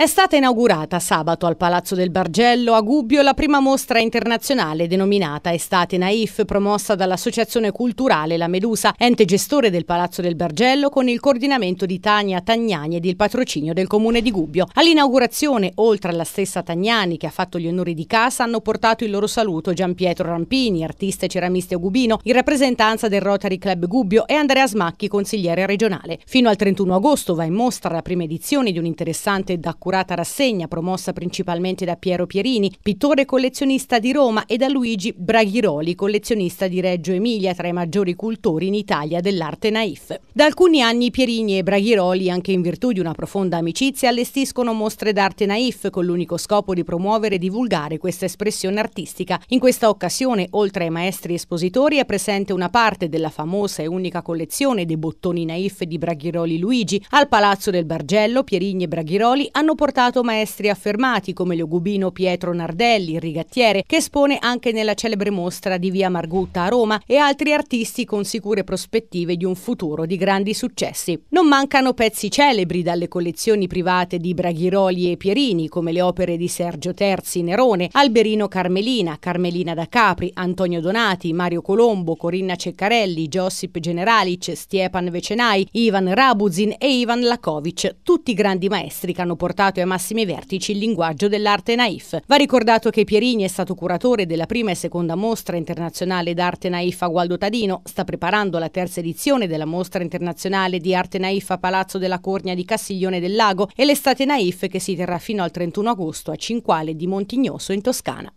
È stata inaugurata sabato al Palazzo del Bargello a Gubbio la prima mostra internazionale denominata Estate Naif, promossa dall'Associazione Culturale La Medusa, ente gestore del Palazzo del Bargello con il coordinamento di Tania Tagnani ed il patrocinio del Comune di Gubbio. All'inaugurazione, oltre alla stessa Tagnani che ha fatto gli onori di casa, hanno portato il loro saluto Gian Pietro Rampini, artista e ceramista Gubino, in rappresentanza del Rotary Club Gubbio e Andrea Smacchi, consigliere regionale. Fino al 31 agosto va in mostra la prima edizione di un interessante da accurato curata rassegna promossa principalmente da Piero Pierini, pittore collezionista di Roma, e da Luigi Braghiroli, collezionista di Reggio Emilia, tra i maggiori cultori in Italia dell'arte naif. Da alcuni anni Pierini e Braghiroli, anche in virtù di una profonda amicizia, allestiscono mostre d'arte naif con l'unico scopo di promuovere e divulgare questa espressione artistica. In questa occasione, oltre ai maestri espositori, è presente una parte della famosa e unica collezione dei bottoni naif di Braghiroli Luigi. Al Palazzo del Bargello, Pierini e Braghiroli hanno hanno portato maestri affermati come Liogubino Pietro Nardelli, il rigattiere, che espone anche nella celebre mostra di Via Margutta a Roma, e altri artisti con sicure prospettive di un futuro di grandi successi. Non mancano pezzi celebri dalle collezioni private di Braghiroli e Pierini, come le opere di Sergio Terzi Nerone, Alberino Carmelina, Carmelina da Capri, Antonio Donati, Mario Colombo, Corinna Ceccarelli, Josip Generalic, Stiepan Vecenai, Ivan Rabuzin e Ivan Lakovic, tutti grandi maestri che hanno portato portato ai massimi vertici il linguaggio dell'arte naif. Va ricordato che Pierini è stato curatore della prima e seconda mostra internazionale d'arte naif a Gualdo Tadino, sta preparando la terza edizione della mostra internazionale di arte naif a Palazzo della Cornia di Castiglione del Lago e l'estate naif che si terrà fino al 31 agosto a Cinquale di Montignoso in Toscana.